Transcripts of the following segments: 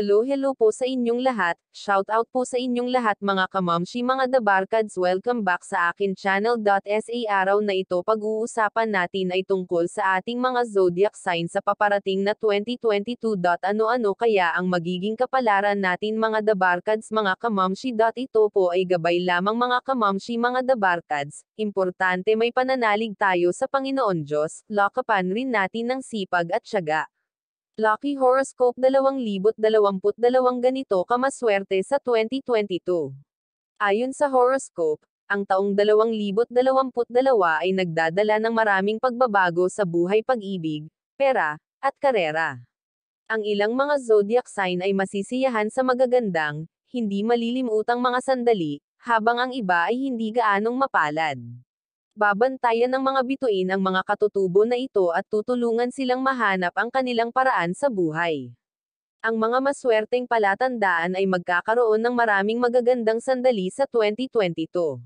Hello hello po sa inyong lahat, shout out po sa inyong lahat mga kamamshi mga the barkads welcome back sa akin channel. Sa araw na ito pag-uusapan natin ay tungkol sa ating mga zodiac sign sa paparating na 2022. Ano-ano kaya ang magiging kapalaran natin mga the barkads mga kamamshi. Ito po ay gabay lamang mga kamamshi mga the barkads, importante may pananalig tayo sa Panginoon Diyos, lakapan rin natin ng sipag at syaga Lucky Horoscope 2022 ganito kamaswerte sa 2022. Ayon sa horoscope, ang taong 2022 ay nagdadala ng maraming pagbabago sa buhay pag-ibig, pera, at karera. Ang ilang mga zodiac sign ay masisiyahan sa magagandang, hindi malilimutang mga sandali, habang ang iba ay hindi gaanong mapalad. Babantayan ng mga bituin ang mga katutubo na ito at tutulungan silang mahanap ang kanilang paraan sa buhay. Ang mga maswerteng palatandaan ay magkakaroon ng maraming magagandang sandali sa 2022.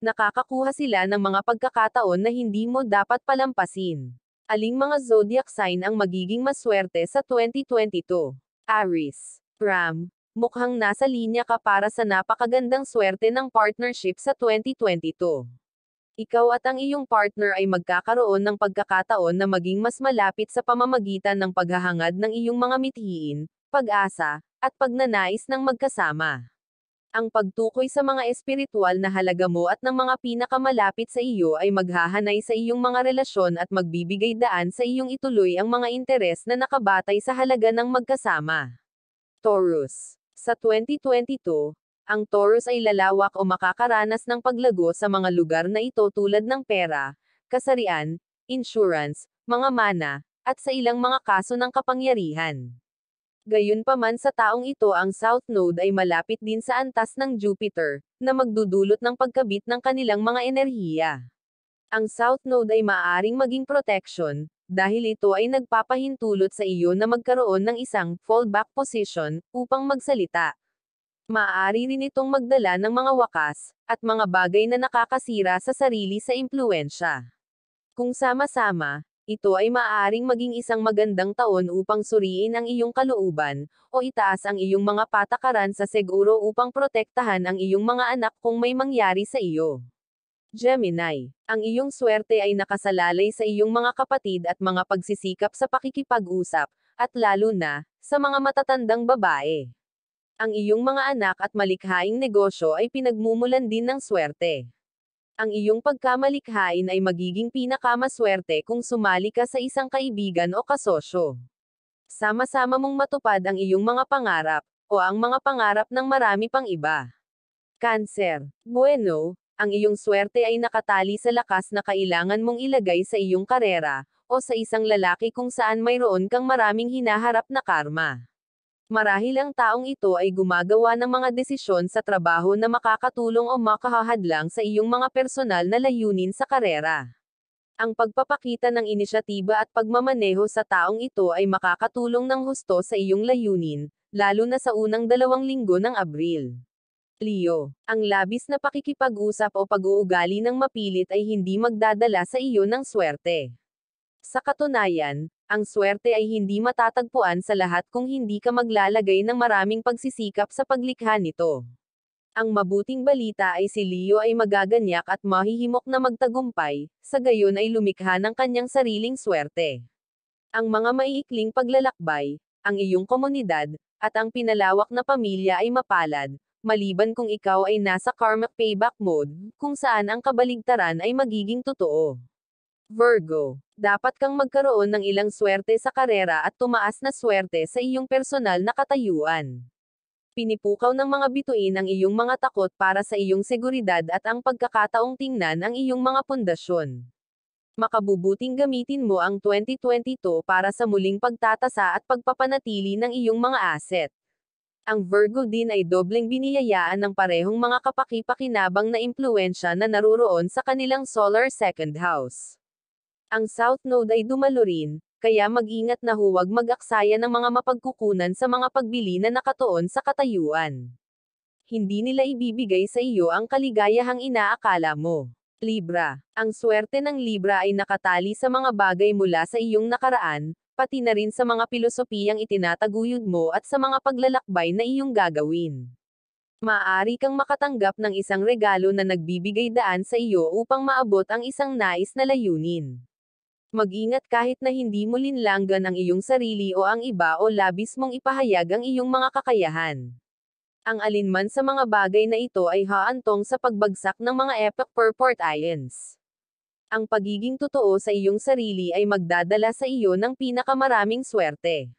Nakakakuha sila ng mga pagkakataon na hindi mo dapat palampasin. Aling mga zodiac sign ang magiging maswerte sa 2022? Aries, Ram, mukhang nasa linya ka para sa napakagandang swerte ng partnership sa 2022 ikaw at ang iyong partner ay magkakaroon ng pagkakataon na maging mas malapit sa pamamagitan ng paghahangad ng iyong mga mithiin, pag-asa, at pagnanais ng magkasama. Ang pagtukoy sa mga espiritual na halaga mo at ng mga pinakamalapit sa iyo ay maghahanay sa iyong mga relasyon at magbibigay daan sa iyong ituloy ang mga interes na nakabatay sa halaga ng magkasama. Taurus. Sa 2022, ang Taurus ay lalawak o makakaranas ng paglago sa mga lugar na ito tulad ng pera, kasarian, insurance, mga mana, at sa ilang mga kaso ng kapangyarihan. Gayunpaman sa taong ito ang South Node ay malapit din sa antas ng Jupiter, na magdudulot ng pagkabit ng kanilang mga enerhiya. Ang South Node ay maaaring maging protection, dahil ito ay nagpapahintulot sa iyo na magkaroon ng isang fallback position upang magsalita. Maaari rin itong magdala ng mga wakas, at mga bagay na nakakasira sa sarili sa impluensya. Kung sama-sama, ito ay maaaring maging isang magandang taon upang suriin ang iyong kalooban, o itaas ang iyong mga patakaran sa seguro upang protektahan ang iyong mga anak kung may mangyari sa iyo. Gemini, ang iyong swerte ay nakasalalay sa iyong mga kapatid at mga pagsisikap sa pakikipag-usap, at lalo na, sa mga matatandang babae. Ang iyong mga anak at malikhaing negosyo ay pinagmumulan din ng swerte. Ang iyong pagkamalikhain ay magiging pinakamaswerte kung sumali ka sa isang kaibigan o kasosyo. Sama-sama mong matupad ang iyong mga pangarap, o ang mga pangarap ng marami pang iba. Cancer. Bueno, ang iyong swerte ay nakatali sa lakas na kailangan mong ilagay sa iyong karera, o sa isang lalaki kung saan mayroon kang maraming hinaharap na karma. Marahil ang taong ito ay gumagawa ng mga desisyon sa trabaho na makakatulong o makahahadlang sa iyong mga personal na layunin sa karera. Ang pagpapakita ng inisyatiba at pagmamaneho sa taong ito ay makakatulong ng husto sa iyong layunin, lalo na sa unang dalawang linggo ng Abril. Leo, ang labis na pakikipag-usap o pag-uugali ng mapilit ay hindi magdadala sa iyo ng swerte. Sa katunayan, ang swerte ay hindi matatagpuan sa lahat kung hindi ka maglalagay ng maraming pagsisikap sa paglikha nito. Ang mabuting balita ay si Leo ay magaganyak at mahihimok na magtagumpay, sa gayon ay lumikha ng kanyang sariling swerte. Ang mga maiikling paglalakbay, ang iyong komunidad, at ang pinalawak na pamilya ay mapalad, maliban kung ikaw ay nasa karma payback mode, kung saan ang kabaligtaran ay magiging totoo. Virgo, dapat kang magkaroon ng ilang swerte sa karera at tumaas na swerte sa iyong personal na katayuan. Pinipukaw ng mga bituin ang iyong mga takot para sa iyong seguridad at ang pagkakataong tingnan ang iyong mga pundasyon. Makabubuting gamitin mo ang 2022 para sa muling pagtatasa at pagpapanatili ng iyong mga asset. Ang Virgo din ay dobleng biniyayaan ng parehong mga kapaki-pakinabang na impluensya na naruroon sa kanilang solar second house. Ang South Node ay dumalo rin, kaya mag-ingat na huwag mag-aksaya ng mga mapagkukunan sa mga pagbili na nakatuon sa katayuan. Hindi nila ibibigay sa iyo ang kaligayahang inaakala mo. Libra. Ang swerte ng Libra ay nakatali sa mga bagay mula sa iyong nakaraan, pati na rin sa mga pilosopiyang itinataguyod mo at sa mga paglalakbay na iyong gagawin. Maaari kang makatanggap ng isang regalo na nagbibigay daan sa iyo upang maabot ang isang nais na layunin. Mag-ingat kahit na hindi mo linlanggan ang iyong sarili o ang iba o labis mong ipahayag ang iyong mga kakayahan. Ang alinman sa mga bagay na ito ay haantong sa pagbagsak ng mga epic purport ions. Ang pagiging totoo sa iyong sarili ay magdadala sa iyo ng pinakamaraming swerte.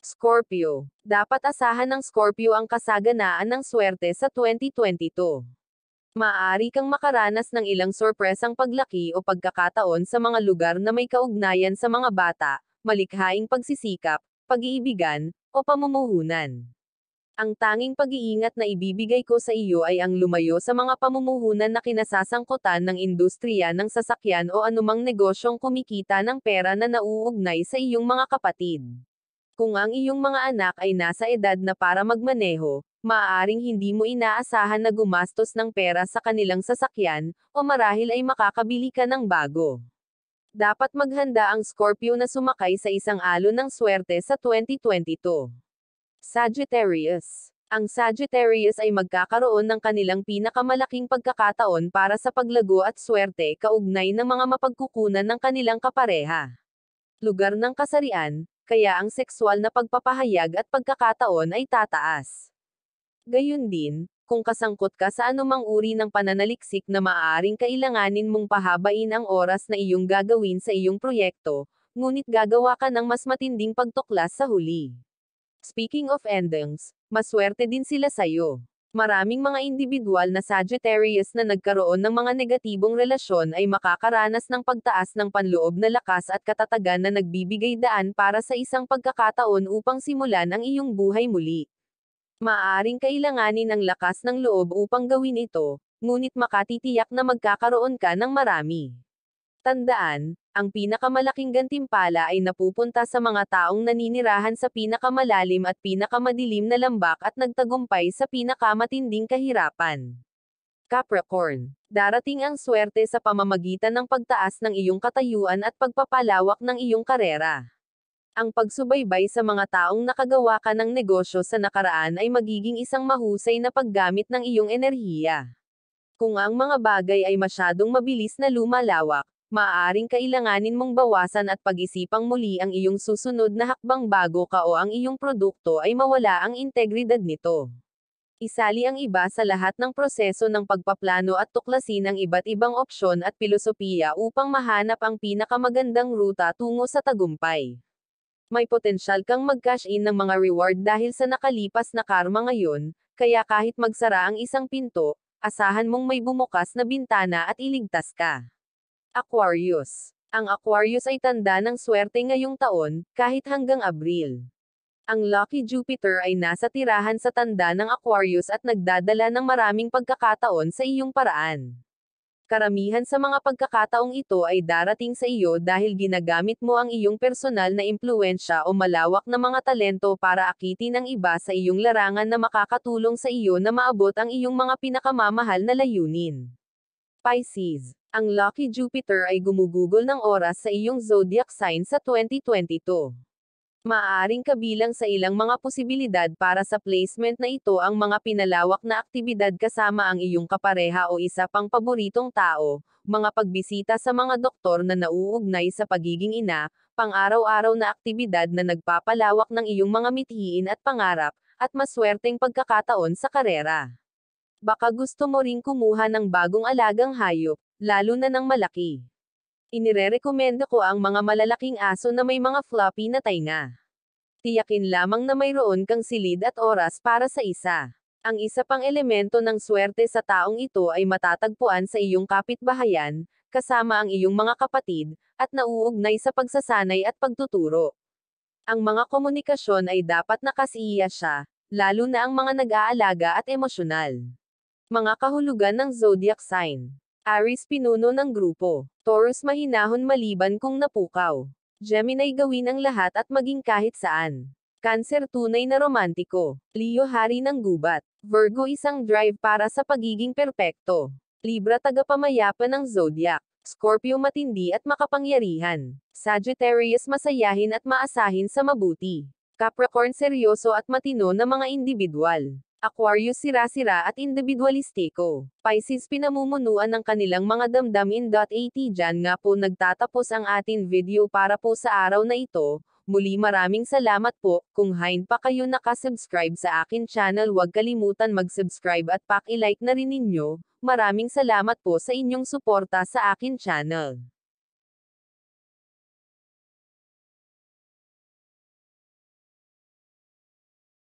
Scorpio. Dapat asahan ng Scorpio ang kasaganaan ng swerte sa 2022. Maaari kang makaranas ng ilang sorpresang paglaki o pagkakataon sa mga lugar na may kaugnayan sa mga bata, malikhaing pagsisikap, pag-iibigan, o pamumuhunan. Ang tanging pag-iingat na ibibigay ko sa iyo ay ang lumayo sa mga pamumuhunan na kinasasangkutan ng industriya ng sasakyan o anumang negosyong kumikita ng pera na nauugnay sa iyong mga kapatid. Kung ang iyong mga anak ay nasa edad na para magmaneho, maaaring hindi mo inaasahan na gumastos ng pera sa kanilang sasakyan, o marahil ay makakabili ka ng bago. Dapat maghanda ang Scorpio na sumakay sa isang alon ng swerte sa 2022. Sagittarius ang Sagittarius ay magkakaroon ng kanilang pinakamalaking pagkakataon para sa paglago at swerte kaugnay ng mga mapagkukunan ng kanilang kapareha. Lugar ng kasarian, kaya ang sexual na pagpapahayag at pagkakataon ay tataas. Gayun din, kung kasangkot ka sa anumang uri ng pananaliksik na maaaring kailanganin mong pahabain ang oras na iyong gagawin sa iyong proyekto, ngunit gagawa ka ng mas matinding pagtuklas sa huli. Speaking of endings, maswerte din sila sa'yo. Maraming mga individual na Sagittarius na nagkaroon ng mga negatibong relasyon ay makakaranas ng pagtaas ng panloob na lakas at katatagan na nagbibigay daan para sa isang pagkakataon upang simulan ang iyong buhay muli. Maaring kailanganin ang lakas ng loob upang gawin ito, ngunit makatitiyak na magkakaroon ka ng marami. Tandaan, ang pinakamalaking gantimpala ay napupunta sa mga taong naninirahan sa pinakamalalim at pinakamadilim na lambak at nagtagumpay sa pinakamatinding kahirapan. Capricorn, darating ang swerte sa pamamagitan ng pagtaas ng iyong katayuan at pagpapalawak ng iyong karera. Ang pagsubaybay sa mga taong nakagawa ka ng negosyo sa nakaraan ay magiging isang mahusay na paggamit ng iyong enerhiya. Kung ang mga bagay ay masyadong mabilis na lumalawak, maaaring kailanganin mong bawasan at pag-isipang muli ang iyong susunod na hakbang bago ka o ang iyong produkto ay mawala ang integridad nito. Isali ang iba sa lahat ng proseso ng pagpaplano at tuklasin ang iba't ibang opsyon at pilosopiya upang mahanap ang pinakamagandang ruta tungo sa tagumpay may potensyal kang mag-cash in ng mga reward dahil sa nakalipas na karma ngayon, kaya kahit magsara ang isang pinto, asahan mong may bumukas na bintana at iligtas ka. Aquarius. Ang Aquarius ay tanda ng swerte ngayong taon, kahit hanggang Abril. Ang Lucky Jupiter ay nasa tirahan sa tanda ng Aquarius at nagdadala ng maraming pagkakataon sa iyong paraan karamihan sa mga pagkakataong ito ay darating sa iyo dahil ginagamit mo ang iyong personal na impluensya o malawak na mga talento para akitin ang iba sa iyong larangan na makakatulong sa iyo na maabot ang iyong mga pinakamamahal na layunin. Pisces ang Lucky Jupiter ay gumugugol ng oras sa iyong zodiac sign sa 2022. Maaring kabilang sa ilang mga posibilidad para sa placement na ito ang mga pinalawak na aktibidad kasama ang iyong kapareha o isa pang paboritong tao, mga pagbisita sa mga doktor na nauugnay sa pagiging ina, pang-araw-araw na aktibidad na nagpapalawak ng iyong mga mithiin at pangarap, at maswerteng pagkakataon sa karera. Baka gusto mo ring kumuha ng bagong alagang hayop, lalo na ng malaki. Inirerekomenda ko ang mga malalaking aso na may mga floppy na tainga. Tiyakin lamang na mayroon kang silid at oras para sa isa. Ang isa pang elemento ng swerte sa taong ito ay matatagpuan sa iyong kapitbahayan, kasama ang iyong mga kapatid, at nauugnay sa pagsasanay at pagtuturo. Ang mga komunikasyon ay dapat nakasiya siya, lalo na ang mga nag-aalaga at emosyonal. Mga kahulugan ng zodiac sign. Aris pinuno ng grupo. Taurus mahinahon maliban kung napukaw. Gemini gawin ang lahat at maging kahit saan. Cancer tunay na romantiko. Leo hari ng gubat. Virgo isang drive para sa pagiging perpekto. Libra tagapamayapa ng zodiac. Scorpio matindi at makapangyarihan. Sagittarius masayahin at maasahin sa mabuti. Capricorn seryoso at matino na mga individual. Aquarius sira-sira at individualistiko. Pisces pinamumunuan ng kanilang mga damdamin. damdamin.at dyan nga po nagtatapos ang atin video para po sa araw na ito. Muli maraming salamat po, kung hain pa kayo nakasubscribe sa akin channel huwag kalimutan mag-subscribe at paki-like na rin ninyo. Maraming salamat po sa inyong suporta sa akin channel.